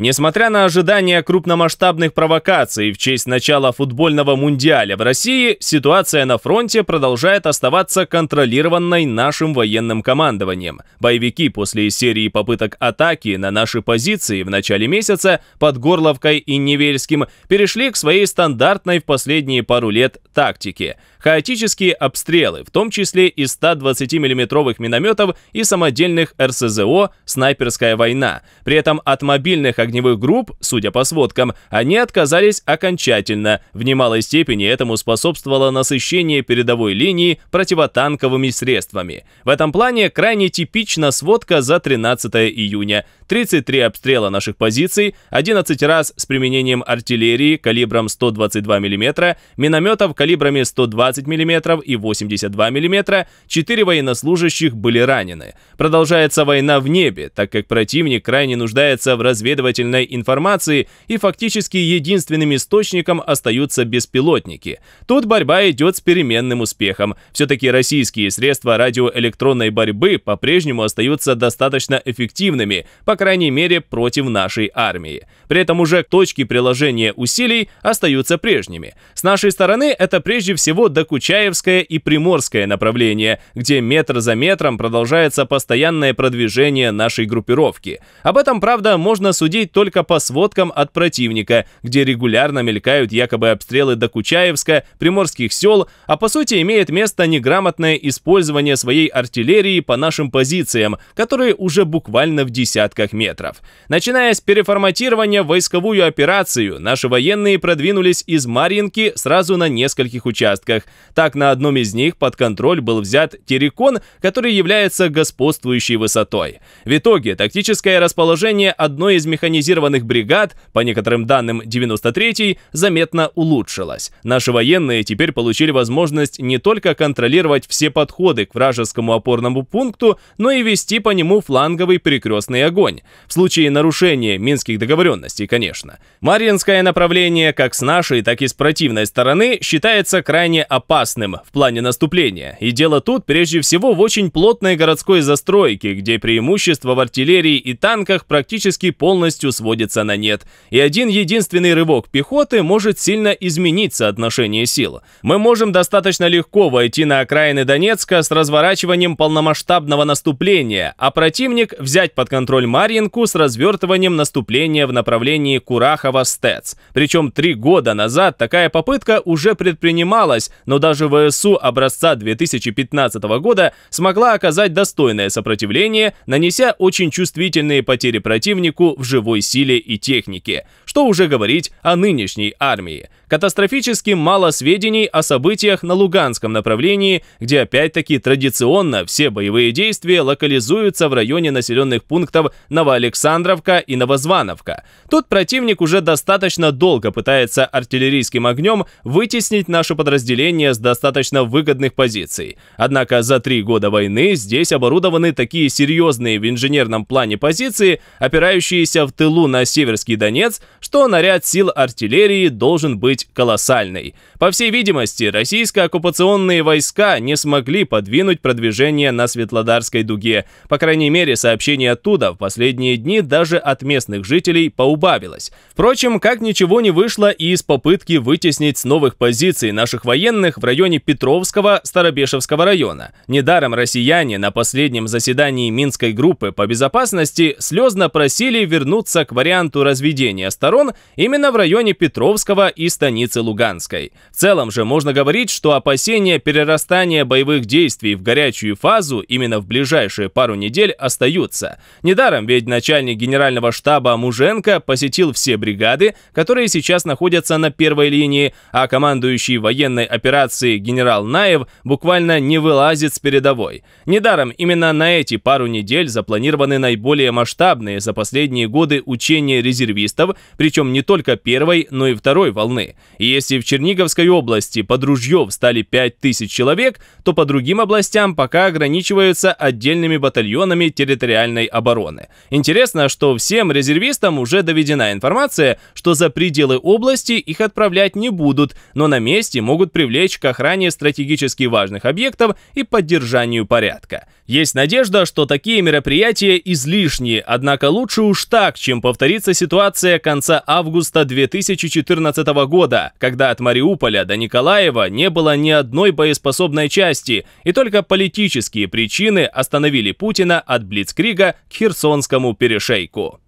Несмотря на ожидания крупномасштабных провокаций в честь начала футбольного мундиаля в России, ситуация на фронте продолжает оставаться контролированной нашим военным командованием. Боевики после серии попыток атаки на наши позиции в начале месяца под Горловкой и Невельским перешли к своей стандартной в последние пару лет тактике. Хаотические обстрелы, в том числе из 120 миллиметровых минометов и самодельных РСЗО «Снайперская война». При этом от мобильных агрессий огневых групп, судя по сводкам, они отказались окончательно. В немалой степени этому способствовало насыщение передовой линии противотанковыми средствами. В этом плане крайне типична сводка за 13 июня. 33 обстрела наших позиций, 11 раз с применением артиллерии калибром 122 мм, минометов калибрами 120 мм и 82 мм, 4 военнослужащих были ранены. Продолжается война в небе, так как противник крайне нуждается в разведывательных разведывательной информации, и фактически единственным источником остаются беспилотники. Тут борьба идет с переменным успехом. Все-таки российские средства радиоэлектронной борьбы по-прежнему остаются достаточно эффективными, по крайней мере против нашей армии. При этом уже точки приложения усилий остаются прежними. С нашей стороны это прежде всего Докучаевское и Приморское направление, где метр за метром продолжается постоянное продвижение нашей группировки. Об этом, правда, можно судить получить только по сводкам от противника, где регулярно мелькают якобы обстрелы до приморских сел, а по сути имеет место неграмотное использование своей артиллерии по нашим позициям, которые уже буквально в десятках метров. Начиная с переформатирования в войсковую операцию, наши военные продвинулись из Марьинки сразу на нескольких участках. Так, на одном из них под контроль был взят Терекон, который является господствующей высотой. В итоге, тактическое расположение одной из механизмов механизированных бригад, по некоторым данным 93-й, заметно улучшилась. Наши военные теперь получили возможность не только контролировать все подходы к вражескому опорному пункту, но и вести по нему фланговый перекрестный огонь. В случае нарушения минских договоренностей, конечно. Марьинское направление как с нашей, так и с противной стороны считается крайне опасным в плане наступления. И дело тут прежде всего в очень плотной городской застройке, где преимущество в артиллерии и танках практически полностью полностью сводится на нет, и один единственный рывок пехоты может сильно изменить соотношение сил. Мы можем достаточно легко войти на окраины Донецка с разворачиванием полномасштабного наступления, а противник взять под контроль Марьинку с развертыванием наступления в направлении Курахова-Стец. Причем три года назад такая попытка уже предпринималась, но даже ВСУ образца 2015 года смогла оказать достойное сопротивление, нанеся очень чувствительные потери противнику в живой боевой силе и технике, что уже говорить о нынешней армии. Катастрофически мало сведений о событиях на Луганском направлении, где опять-таки традиционно все боевые действия локализуются в районе населенных пунктов Новоалександровка и Новозвановка. Тут противник уже достаточно долго пытается артиллерийским огнем вытеснить наше подразделение с достаточно выгодных позиций. Однако за три года войны здесь оборудованы такие серьезные в инженерном плане позиции, опирающиеся в тылу на Северский Донец, что наряд сил артиллерии должен быть колоссальный. По всей видимости, российско-оккупационные войска не смогли подвинуть продвижение на Светлодарской дуге. По крайней мере, сообщений оттуда в последние дни даже от местных жителей поубавилось. Впрочем, как ничего не вышло и из попытки вытеснить с новых позиций наших военных в районе Петровского Старобешевского района. Недаром россияне на последнем заседании Минской группы по безопасности слезно просили вернуться к варианту разведения сторон сторон именно в районе Петровского и станицы Луганской. В целом же можно говорить, что опасения перерастания боевых действий в горячую фазу именно в ближайшие пару недель остаются. Недаром ведь начальник генерального штаба Муженко посетил все бригады, которые сейчас находятся на первой линии, а командующий военной операцией генерал Наев буквально не вылазит с передовой. Недаром именно на эти пару недель запланированы наиболее масштабные за последние годы учения резервистов, причем не только первой, но и второй волны. Если в Черниговской области под ружье встали 5000 человек, то по другим областям пока ограничиваются отдельными батальонами территориальной обороны. Интересно, что всем резервистам уже доведена информация, что за пределы области их отправлять не будут, но на месте могут привлечь к охране стратегически важных объектов и поддержанию порядка. Есть надежда, что такие мероприятия излишние, однако лучше уж так, чем повторится ситуация конца конца августа 2014 года, когда от Мариуполя до Николаева не было ни одной боеспособной части, и только политические причины остановили Путина от Блицкрига к Херсонскому перешейку.